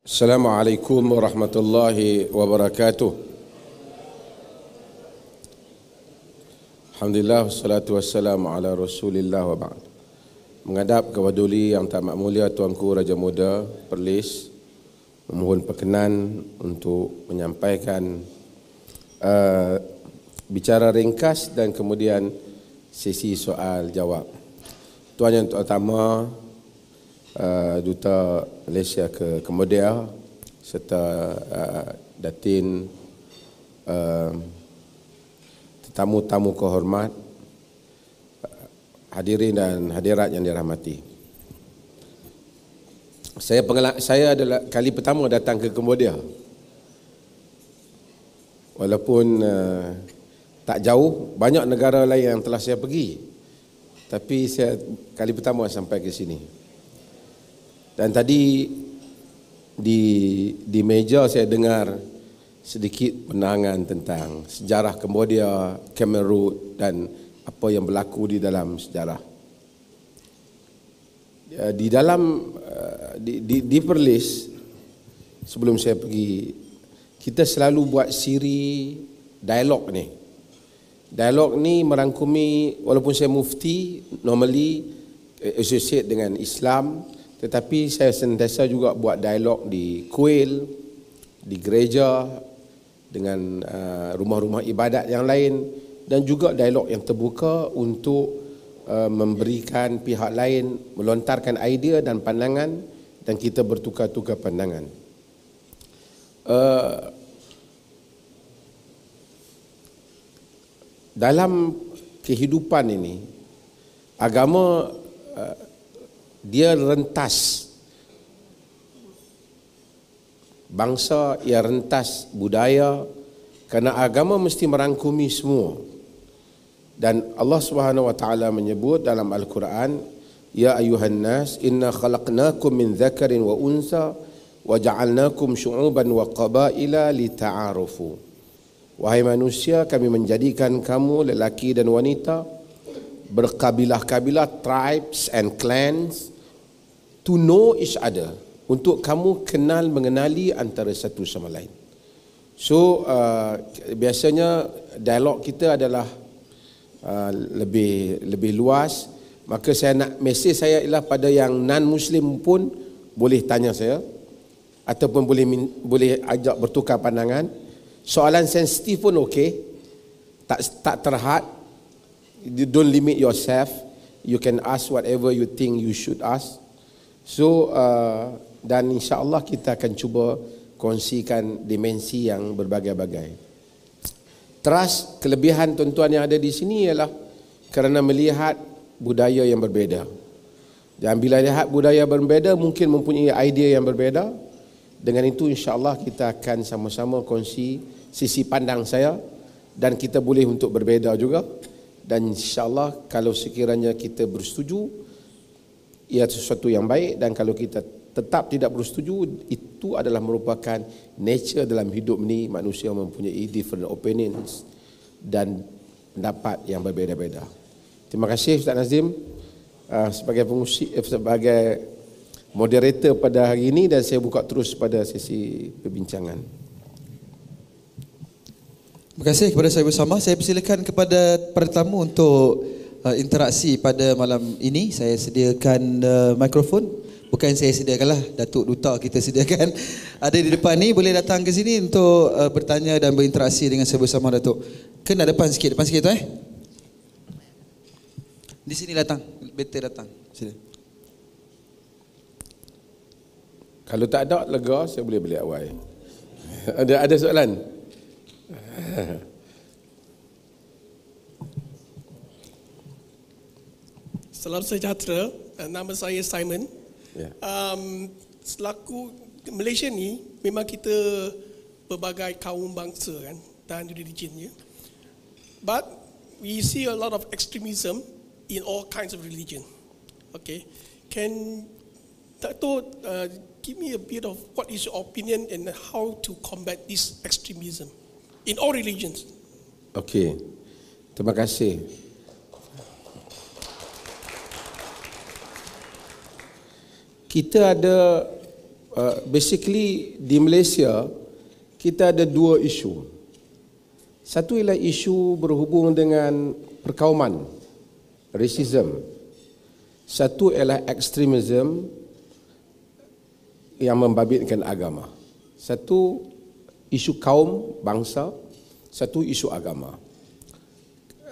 Assalamualaikum warahmatullahi wabarakatuh. Alhamdulillah, وبركاته الحمد لله والصلاة والسلام على رسول Menghadap kepada yang tak makmulia Tuanku Raja Muda Perlis Memohon perkenan untuk menyampaikan uh, Bicara ringkas dan kemudian sesi soal jawab Tuan yang terutama Uh, Duta Malaysia ke Kemudia serta uh, datin uh, um, tamu-tamu kehormat hadirin dan hadirat yang dirahmati. Saya pengelak, saya adalah kali pertama datang ke Kemudia. Walaupun uh, tak jauh, banyak negara lain yang telah saya pergi. Tapi saya kali pertama sampai ke sini. Dan tadi di di meja saya dengar sedikit penerangan tentang sejarah Kemboja, Cameroon dan apa yang berlaku di dalam sejarah. Ya, di dalam eh, di di, di Perlis sebelum saya pergi kita selalu buat siri dialog ni. Dialog ni merangkumi walaupun saya mufti normally associate dengan Islam tetapi saya sentiasa juga buat dialog di kuil, di gereja, dengan uh, rumah-rumah ibadat yang lain dan juga dialog yang terbuka untuk uh, memberikan pihak lain melontarkan idea dan pandangan dan kita bertukar-tukar pandangan. Uh, dalam kehidupan ini, agama dia rentas bangsa ia rentas budaya kerana agama mesti merangkumi semua dan Allah Subhanahu wa taala menyebut dalam al-Quran ya ayuhan nas inna khalaqnakum min dzakarin wa unsa wa ja'alnakum syu'uban wa qabaila lita'arufu wahai manusia kami menjadikan kamu lelaki dan wanita berkabilah-kabilah tribes and clans to know each other untuk kamu kenal mengenali antara satu sama lain so uh, biasanya dialog kita adalah uh, lebih lebih luas maka saya nak mesej saya ialah pada yang non muslim pun boleh tanya saya ataupun boleh boleh ajak bertukar pandangan soalan sensitif pun okey tak tak terhad You don't limit yourself. You can ask whatever you think you should ask. So uh, dan insya Allah kita akan cuba kongsikan dimensi yang berbagai-bagai. Trust kelebihan tuan-tuan yang ada di sini ialah kerana melihat budaya yang berbeza. Dan bila lihat budaya berbeza mungkin mempunyai idea yang berbeza. Dengan itu insya-Allah kita akan sama-sama kongsi sisi pandang saya dan kita boleh untuk berbeza juga dan insyaallah kalau sekiranya kita bersetuju ia sesuatu yang baik dan kalau kita tetap tidak bersetuju itu adalah merupakan nature dalam hidup ni manusia mempunyai different opinions dan pendapat yang berbeza-beza. Terima kasih Ustaz Nazim ah, sebagai pengusi eh, sebagai moderator pada hari ini dan saya buka terus pada sesi perbincangan. Terima kasih kepada saya bersama. Saya persilakan kepada para pertama untuk uh, interaksi pada malam ini. Saya sediakan uh, mikrofon. Bukan saya sediakanlah, Datuk Duta kita sediakan. Ada di depan ni boleh datang ke sini untuk uh, bertanya dan berinteraksi dengan saya bersama Datuk. Kena depan sikit, depan sikit tu eh. Di sini datang, better datang. Sini. Kalau tak ada lega saya boleh beli awal. ada ada soalan? Salam sejahtera. Eh, nama saya Simon. Ya. Um, selaku Malaysia ni memang kita berbagai kaum bangsa kan dan religionnya. But we see a lot of extremism in all kinds of religion. Okay. Can to uh, give me a bit of what is your opinion and how to combat this extremism? in all religions. Okay. Terima kasih. Kita ada uh, basically di Malaysia kita ada dua isu. Satu ialah isu berhubung dengan perkauman, racism. Satu ialah ekstremism yang membabitkan agama. Satu isu kaum bangsa satu isu agama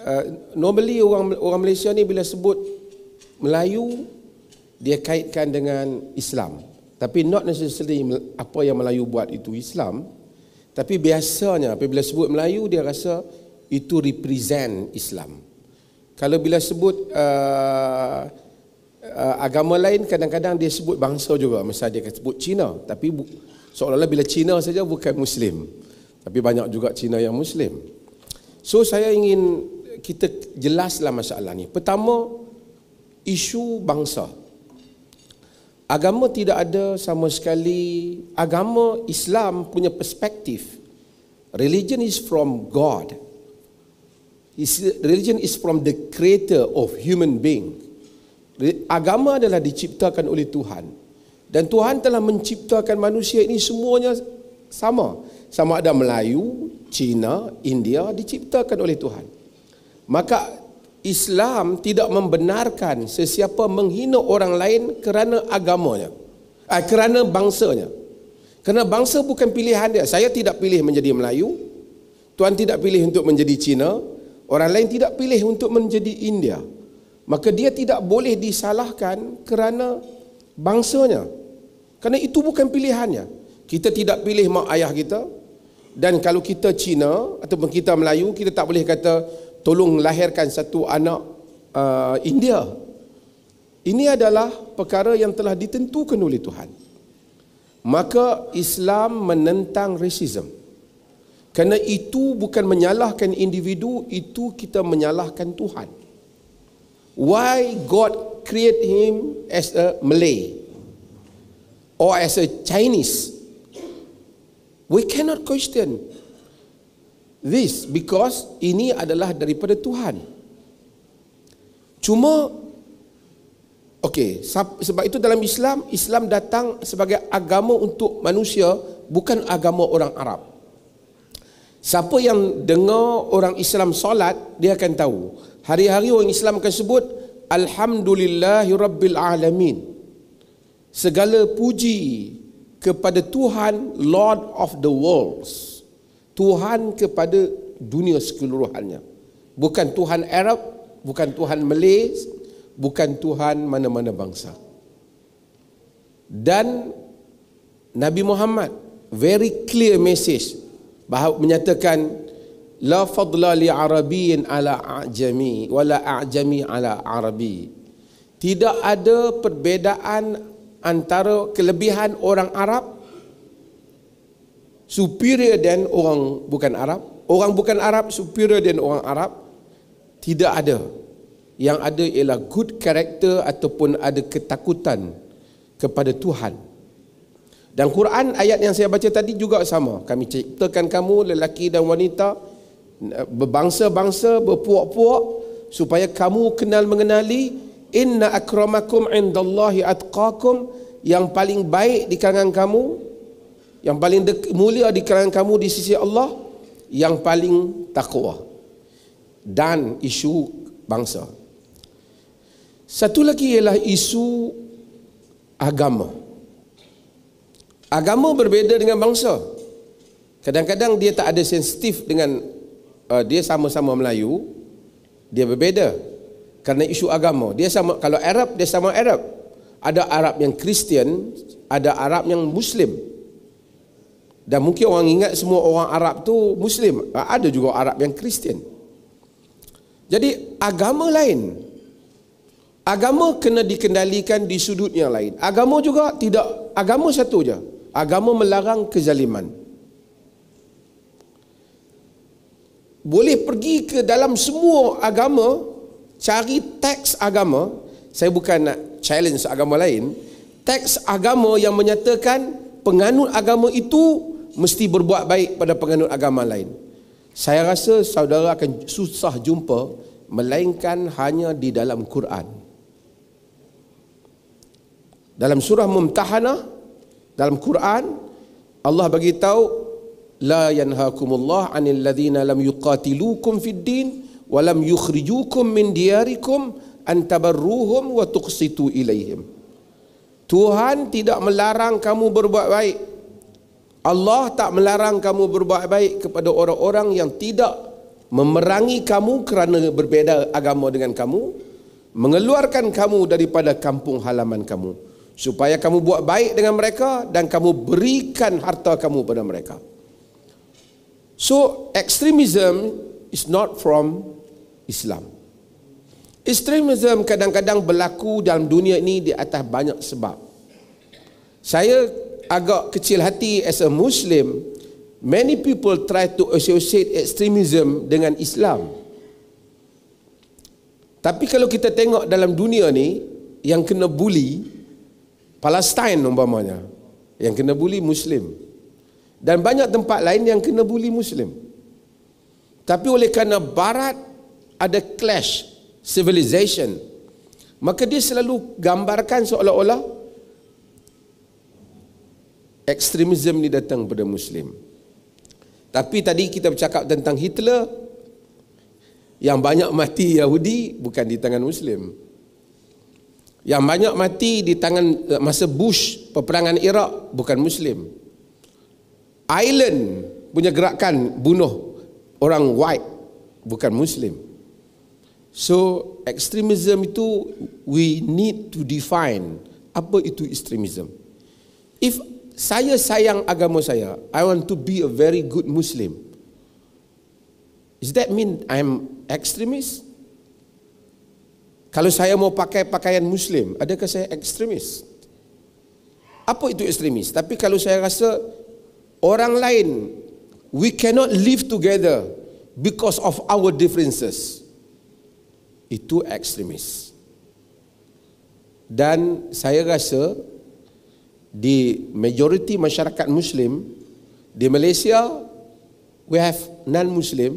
uh, normally orang orang Malaysia ni bila sebut Melayu dia kaitkan dengan Islam tapi not necessarily apa yang Melayu buat itu Islam tapi biasanya apabila sebut Melayu dia rasa itu represent Islam kalau bila sebut uh, Uh, agama lain kadang-kadang dia sebut bangsa juga. Misalnya dia sebut Cina. Tapi seolah-olah bila Cina saja bukan Muslim. Tapi banyak juga Cina yang Muslim. So saya ingin kita jelaslah masalah ini. Pertama, isu bangsa. Agama tidak ada sama sekali. Agama Islam punya perspektif. Religion is from God. Religion is from the creator of human being. Agama adalah diciptakan oleh Tuhan dan Tuhan telah menciptakan manusia ini semuanya sama. Sama ada Melayu, Cina, India diciptakan oleh Tuhan. Maka Islam tidak membenarkan sesiapa menghina orang lain kerana agamanya. Eh, kerana bangsanya. Kerana bangsa bukan pilihan dia. Saya tidak pilih menjadi Melayu. Tuhan tidak pilih untuk menjadi Cina. Orang lain tidak pilih untuk menjadi India. Maka dia tidak boleh disalahkan kerana bangsanya. Kerana itu bukan pilihannya. Kita tidak pilih mak ayah kita. Dan kalau kita Cina ataupun kita Melayu, kita tak boleh kata tolong lahirkan satu anak uh, India. Ini adalah perkara yang telah ditentukan oleh Tuhan. Maka Islam menentang rasism. Kerana itu bukan menyalahkan individu, itu kita menyalahkan Tuhan. Why God create him as a Malay? or as a Chinese, we cannot question this because ini adalah daripada Tuhan. Cuma, okay, sebab itu dalam Islam, Islam datang sebagai agama untuk manusia, bukan agama orang Arab. Siapa yang dengar orang Islam solat, dia akan tahu. Hari-hari orang Islam akan sebut, Alhamdulillahirrabbilalamin segala puji kepada Tuhan Lord of the Worlds. Tuhan kepada dunia sekeluruhannya. Bukan Tuhan Arab, bukan Tuhan Malay, bukan Tuhan mana-mana bangsa. Dan Nabi Muhammad very clear message bahawa menyatakan la fadla li arabiyyin ala ajami wala ajami ala arabi. Tidak ada perbezaan antara kelebihan orang Arab superior dan orang bukan Arab orang bukan Arab superior dan orang Arab tidak ada yang ada ialah good character ataupun ada ketakutan kepada Tuhan dan Quran ayat yang saya baca tadi juga sama kami ciptakan kamu lelaki dan wanita eh, berbangsa-bangsa berpuak-puak supaya kamu kenal mengenali Inna akramakum indallahi atqakum yang paling baik di kalangan kamu yang paling mulia di kalangan kamu di sisi Allah yang paling takwa dan isu bangsa. Satu lagi ialah isu agama. Agama berbeza dengan bangsa. Kadang-kadang dia tak ada sensitif dengan uh, dia sama-sama Melayu, dia berbeza kerana isu agama. Dia sama kalau Arab dia sama Arab. Ada Arab yang Kristian, ada Arab yang Muslim. Dan mungkin orang ingat semua orang Arab tu Muslim. Ah, ada juga Arab yang Kristian. Jadi agama lain. Agama kena dikendalikan di sudut yang lain. Agama juga tidak agama satu je. Agama melarang kezaliman. Boleh pergi ke dalam semua agama cari teks agama saya bukan nak challenge agama lain teks agama yang menyatakan penganut agama itu mesti berbuat baik pada penganut agama lain saya rasa saudara akan susah jumpa melainkan hanya di dalam Quran dalam surah mumtahanah dalam Quran Allah beritahu: tahu la yanhaakumullah 'anil ladzina lam yuqatilukum fid din walam yukhrijukum min diyarikum an tabarruhum wa tuqsitu ilaihim Tuhan tidak melarang kamu berbuat baik Allah tak melarang kamu berbuat baik kepada orang-orang yang tidak memerangi kamu kerana berbeza agama dengan kamu mengeluarkan kamu daripada kampung halaman kamu supaya kamu buat baik dengan mereka dan kamu berikan harta kamu pada mereka so extremism is not from Islam. Ekstremisme kadang-kadang berlaku dalam dunia ini di atas banyak sebab. Saya agak kecil hati as a Muslim, many people try to associate extremism dengan Islam. Tapi kalau kita tengok dalam dunia ni yang kena bully Palestine umpamanya yang kena bully Muslim dan banyak tempat lain yang kena bully Muslim. Tapi oleh kerana barat ada clash civilization maka dia selalu gambarkan seolah-olah ekstremisme ni datang pada muslim tapi tadi kita bercakap tentang Hitler yang banyak mati Yahudi bukan di tangan muslim yang banyak mati di tangan eh, masa Bush peperangan Iraq bukan muslim Ireland punya gerakan bunuh orang white bukan muslim So extremism itu we need to define apa itu extremism. If saya sayang agama saya, I want to be a very good Muslim. Does that mean I'm extremist? Kalau saya mau pakai pakaian Muslim, adakah saya ekstremis? Apa itu ekstremis? Tapi kalau saya rasa orang lain, we cannot live together because of our differences itu ekstremis. Dan saya rasa di majoriti masyarakat muslim di Malaysia we have non muslim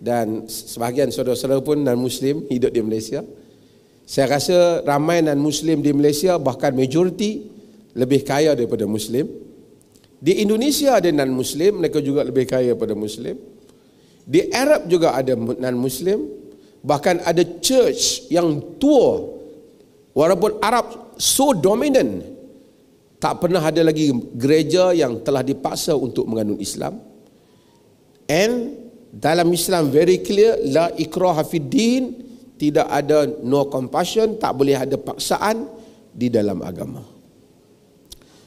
dan sebahagian saudara-saudara pun non muslim hidup di Malaysia. Saya rasa ramai non muslim di Malaysia bahkan majoriti lebih kaya daripada muslim. Di Indonesia ada non muslim mereka juga lebih kaya daripada muslim. Di Arab juga ada non muslim bahkan ada church yang tua walaupun Arab so dominant tak pernah ada lagi gereja yang telah dipaksa untuk menganut Islam and dalam Islam very clear la ikraha fiddin tidak ada no compassion tak boleh ada paksaan di dalam agama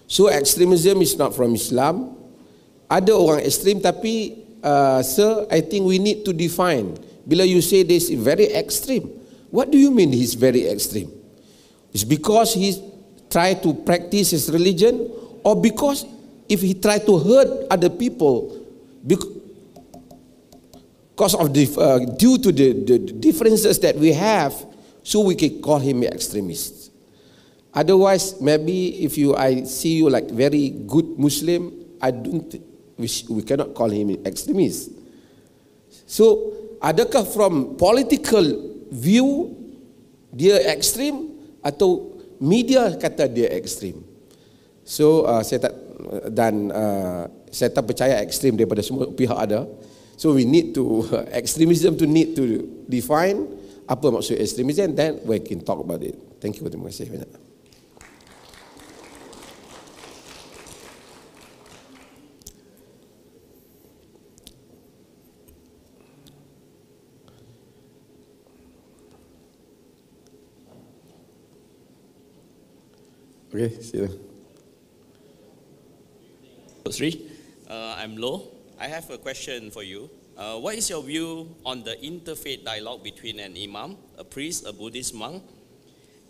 so extremism is not from Islam ada orang ekstrem tapi uh, sir i think we need to define Bila you say this is very extreme. What do you mean he's very extreme? It's because he tried to practice his religion or because if he tried to hurt other people because of the, uh, due to the, the differences that we have, so we can call him extremist. Otherwise, maybe if you I see you like very good Muslim, I don't we, we cannot call him extremist. So adakah from political view dia ekstrim atau media kata dia ekstrim so uh, saya tak dan uh, saya tak percaya ekstrim daripada semua pihak ada so we need to uh, extremism to need to define apa maksud extremism then we can talk about it thank you terima kasih banyak Okay, see you then. Oh, Sri, uh, I'm Lo. I have a question for you. Uh, what is your view on the interfaith dialogue between an imam, a priest, a Buddhist monk,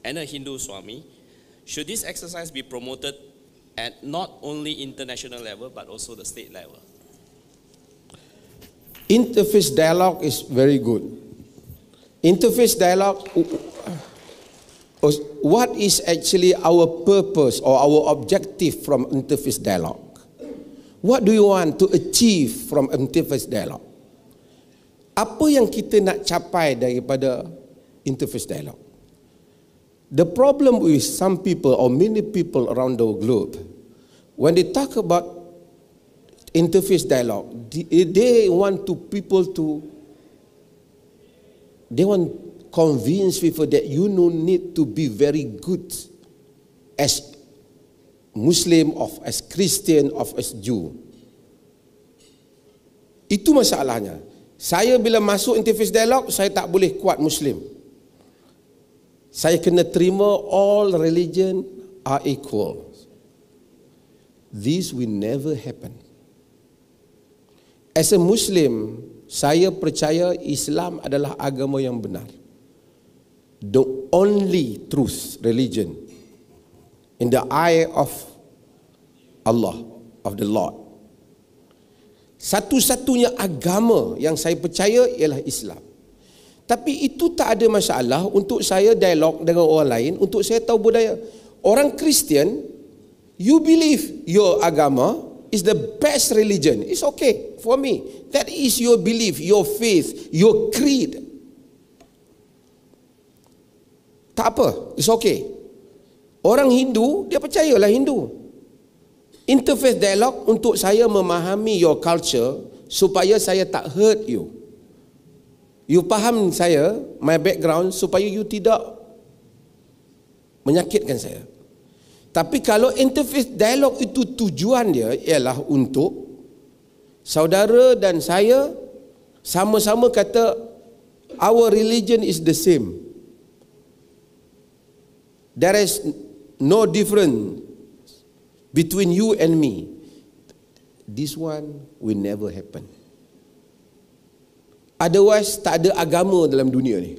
and a Hindu Swami? Should this exercise be promoted at not only international level but also the state level? Interfaith dialogue is very good. Interfaith dialogue what is actually our purpose or our objective from interface dialogue? What do you want to achieve from interface dialogue? Apa yang kita nak capai daripada interface dialogue? The problem with some people or many people around the globe, when they talk about interface dialogue, they want to people to they want convince people that you no need to be very good as Muslim of as Christian of as Jew. Itu masalahnya. Saya bila masuk interface dialog, saya tak boleh kuat Muslim. Saya kena terima all religion are equal. This will never happen. As a Muslim, saya percaya Islam adalah agama yang benar the only truth religion in the eye of Allah of the Lord satu-satunya agama yang saya percaya ialah Islam tapi itu tak ada masalah untuk saya dialog dengan orang lain untuk saya tahu budaya orang Kristian you believe your agama is the best religion it's okay for me that is your belief your faith your creed tak apa, it's okay. Orang Hindu, dia percayalah Hindu. Interface dialog untuk saya memahami your culture supaya saya tak hurt you. You faham saya, my background supaya you tidak menyakitkan saya. Tapi kalau interface dialog itu tujuan dia ialah untuk saudara dan saya sama-sama kata our religion is the same there is no difference between you and me. This one will never happen. Otherwise, tak ada agama dalam dunia ni.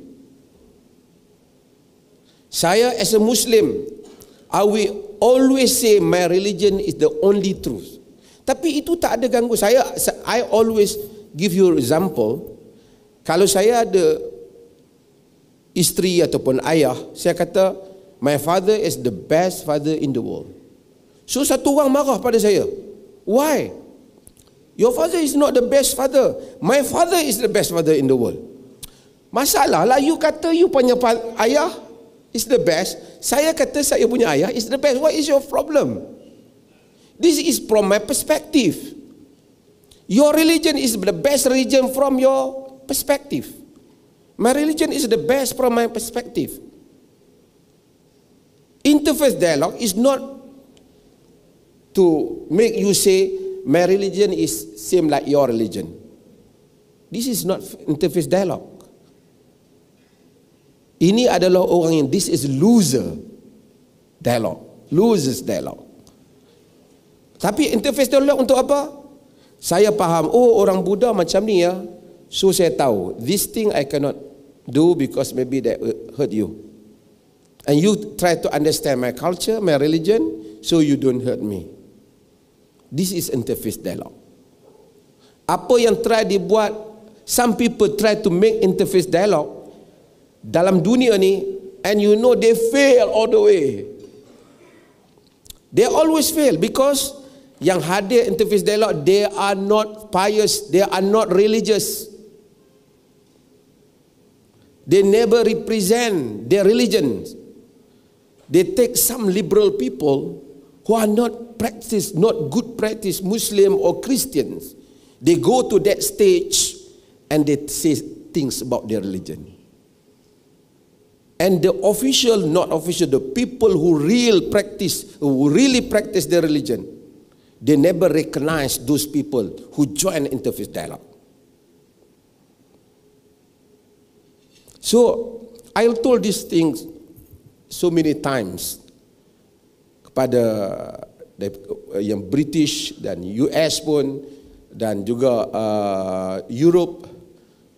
Saya as a Muslim, I will always say my religion is the only truth. Tapi itu tak ada ganggu. Saya, I always give you example. Kalau saya ada isteri ataupun ayah, saya kata, saya kata, My father is the best father in the world. So satu orang marah pada saya. Why? Your father is not the best father. My father is the best father in the world. Masalah lah you kata you punya ayah is the best. Saya kata saya punya ayah is the best. What is your problem? This is from my perspective. Your religion is the best religion from your perspective. My religion is the best from my perspective. Interfaith dialogue is not to make you say my religion is same like your religion. This is not interfaith dialogue. Ini adalah orang yang this is loser dialogue. Losers dialogue. Tapi interfaith dialogue untuk apa? Saya faham, oh orang Buddha macam ni ya. So saya tahu, this thing I cannot do because maybe that hurt you and you try to understand my culture, my religion, so you don't hurt me. This is interfaith dialogue. Apa yang try dibuat, some people try to make interfaith dialogue dalam dunia ni, and you know they fail all the way. They always fail because yang hadir interfaith dialogue, they are not pious, they are not religious. They never represent their religions. they take some liberal people who are not practice, not good practice, Muslim or Christians. They go to that stage and they say things about their religion. And the official, not official, the people who real practice, who really practice their religion, they never recognize those people who join interfaith dialogue. So I told these things so many times kepada eh, yang British dan US pun dan juga uh, Europe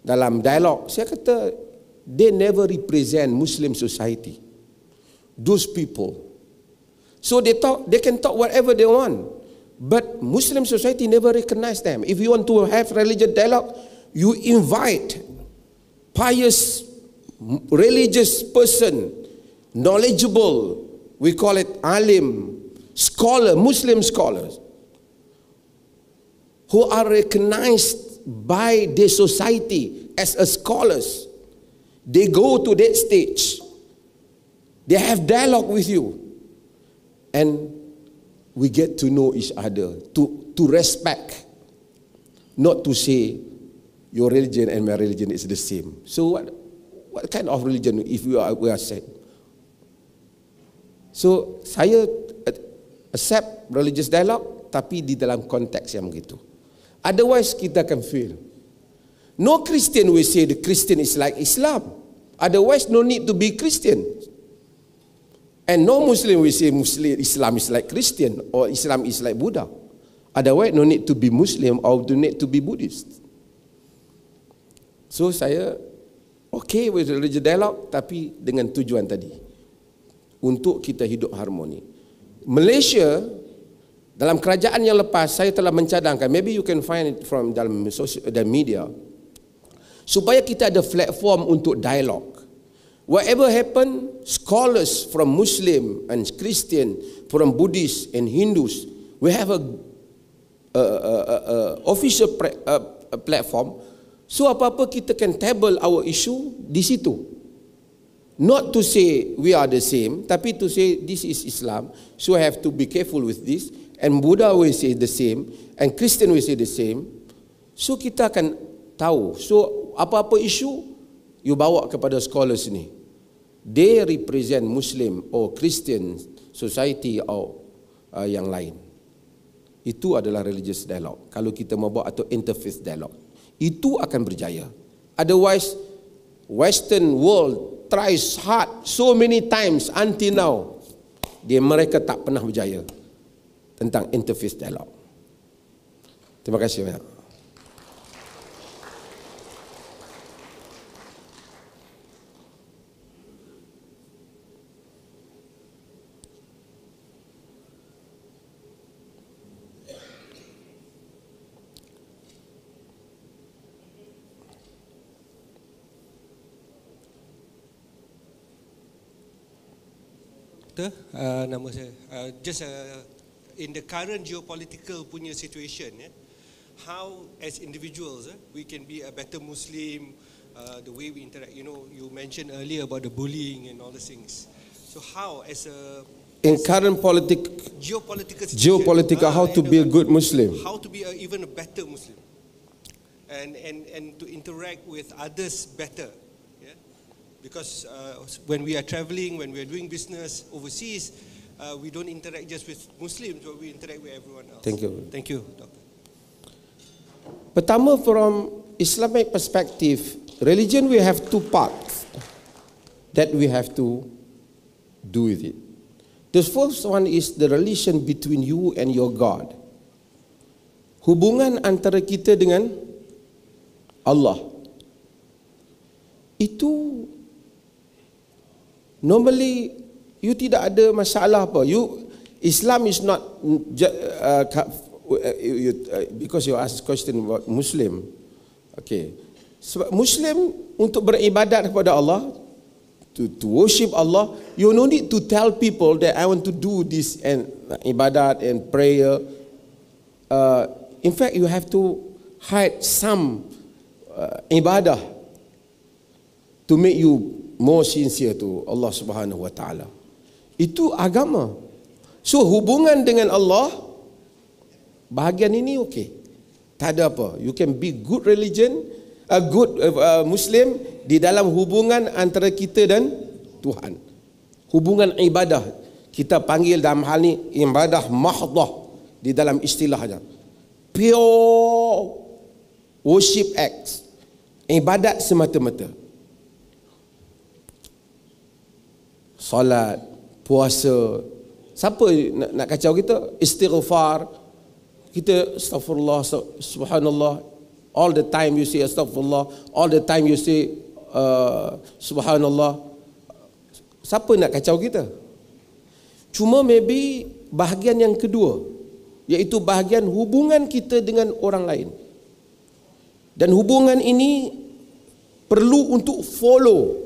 dalam dialog saya kata they never represent Muslim society those people so they talk they can talk whatever they want but Muslim society never recognize them if you want to have religious dialogue you invite pious religious person knowledgeable, we call it alim, scholar, Muslim scholars, who are recognized by the society as a scholars. They go to that stage. They have dialogue with you. And we get to know each other, to, to respect. Not to say your religion and my religion is the same. So what, what kind of religion if we are, we are saying? So saya uh, accept religious dialogue tapi di dalam konteks yang begitu. Otherwise kita akan feel No Christian will say the Christian is like Islam. Otherwise no need to be Christian. And no Muslim will say Muslim Islam is like Christian or Islam is like Buddha. Otherwise no need to be Muslim or do need to be Buddhist. So saya okay with religious dialogue tapi dengan tujuan tadi untuk kita hidup harmoni. Malaysia dalam kerajaan yang lepas saya telah mencadangkan maybe you can find it from dalam the media supaya kita ada platform untuk dialog. Whatever happen scholars from Muslim and Christian from Buddhist and Hindus we have a, a, a, a, a official pre, a, a platform so apa-apa kita can table our issue di situ not to say we are the same, tapi to say this is Islam, so I have to be careful with this. And Buddha will say the same, and Christian will say the same. So kita akan tahu. So apa-apa isu, you bawa kepada scholars ni. They represent Muslim or Christian society or uh, yang lain. Itu adalah religious dialogue. Kalau kita mau buat atau interfaith dialogue. Itu akan berjaya. Otherwise, Western world tries hard so many times until now dia mereka tak pernah berjaya tentang interface dialog terima kasih banyak doktor uh, nama saya uh, just uh, in the current geopolitical punya situation yeah, how as individuals uh, we can be a better muslim uh, the way we interact you know you mentioned earlier about the bullying and all the things so how as a in as current politic geopolitical situation, geopolitical how to be a good muslim how to be a, even a better muslim and and and to interact with others better because uh, when we are traveling, when we are doing business overseas, uh, we don't interact just with Muslims, but we interact with everyone else. Thank you. Thank you, Doctor. Pertama, from Islamic perspective, religion we have two parts that we have to do with it. The first one is the relation between you and your God. Hubungan antara kita dengan Allah. Itu normally you tidak ada masalah apa you islam is not uh, uh you, uh, because you ask question about muslim okay sebab muslim untuk beribadat kepada Allah to to worship Allah you no need to tell people that i want to do this and uh, ibadat and prayer uh, in fact you have to hide some uh, ibadah to make you more sincere tu Allah Subhanahu Wa Taala. Itu agama. So hubungan dengan Allah bahagian ini okey. Tak ada apa. You can be good religion, a good uh, uh Muslim di dalam hubungan antara kita dan Tuhan. Hubungan ibadah kita panggil dalam hal ini ibadah mahdhah di dalam istilahnya. Pure worship acts. Ibadat semata-mata. solat, puasa. Siapa nak, nak kacau kita? Istighfar. Kita astagfirullah, subhanallah. All the time you say astagfirullah. All the time you say uh, subhanallah. Siapa nak kacau kita? Cuma maybe bahagian yang kedua. Iaitu bahagian hubungan kita dengan orang lain. Dan hubungan ini perlu untuk follow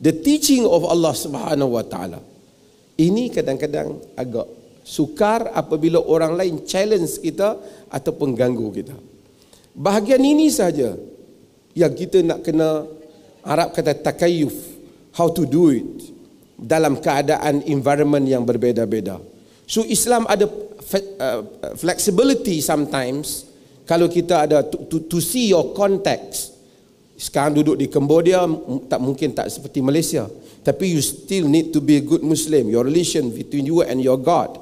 the teaching of Allah Subhanahu wa taala. Ini kadang-kadang agak sukar apabila orang lain challenge kita atau pengganggu kita. Bahagian ini saja yang kita nak kena Arab kata takayuf how to do it dalam keadaan environment yang berbeza-beza. So Islam ada uh, flexibility sometimes kalau kita ada to, to, to see your context sekarang duduk di Cambodia tak mungkin tak seperti Malaysia tapi you still need to be a good muslim your relation between you and your god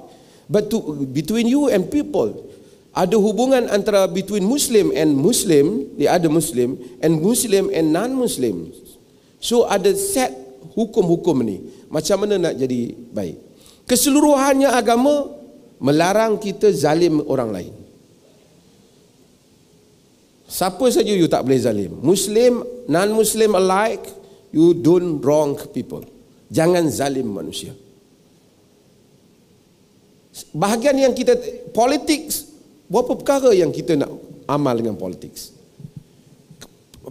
but to, between you and people ada hubungan antara between muslim and muslim the other muslim and muslim and non muslim so ada set hukum-hukum ni macam mana nak jadi baik keseluruhannya agama melarang kita zalim orang lain Siapa saja you tak boleh zalim. Muslim, non-Muslim alike, you don't wrong people. Jangan zalim manusia. Bahagian yang kita, politik, berapa perkara yang kita nak amal dengan politik?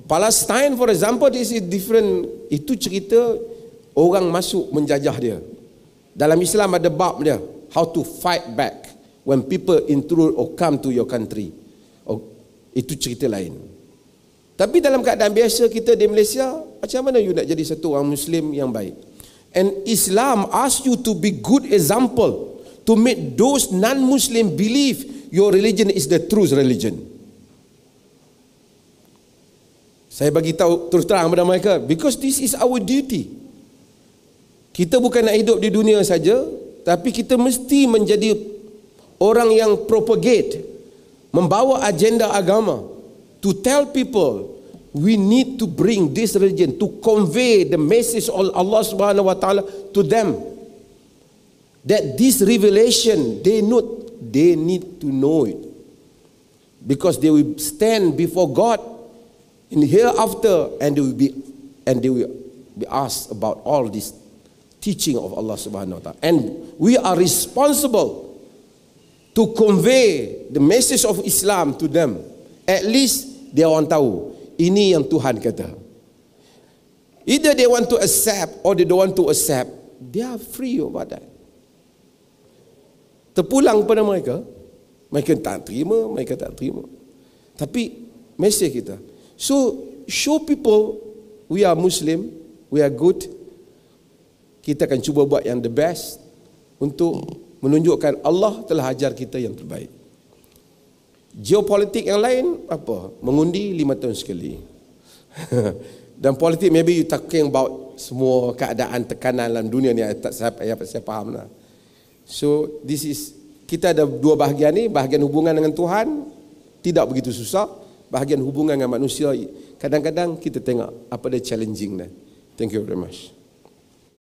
Palestine for example, this is different. Itu cerita orang masuk menjajah dia. Dalam Islam ada bab dia. How to fight back when people intrude or come to your country. Itu cerita lain. Tapi dalam keadaan biasa kita di Malaysia, macam mana you nak jadi satu orang Muslim yang baik? And Islam ask you to be good example to make those non-Muslim believe your religion is the true religion. Saya bagi tahu terus terang kepada mereka because this is our duty. Kita bukan nak hidup di dunia saja tapi kita mesti menjadi orang yang propagate membawa agenda agama to tell people we need to bring this religion to convey the message of Allah Subhanahu wa taala to them that this revelation they know they need to know it because they will stand before God in the hereafter and they will be and they will be asked about all this teaching of Allah Subhanahu wa taala and we are responsible to convey the message of Islam to them. At least dia orang tahu ini yang Tuhan kata. Either they want to accept or they don't want to accept, they are free about that. Terpulang pada mereka, mereka tak terima, mereka tak terima. Tapi message kita. So show people we are Muslim, we are good. Kita akan cuba buat yang the best untuk menunjukkan Allah telah hajar kita yang terbaik. Geopolitik yang lain apa? Mengundi lima tahun sekali. Dan politik maybe you talking about semua keadaan tekanan dalam dunia ni tak siapa eh, yang saya faham lah. So this is kita ada dua bahagian ni, bahagian hubungan dengan Tuhan tidak begitu susah, bahagian hubungan dengan manusia kadang-kadang kita tengok apa dia challenging dah. Thank you very much.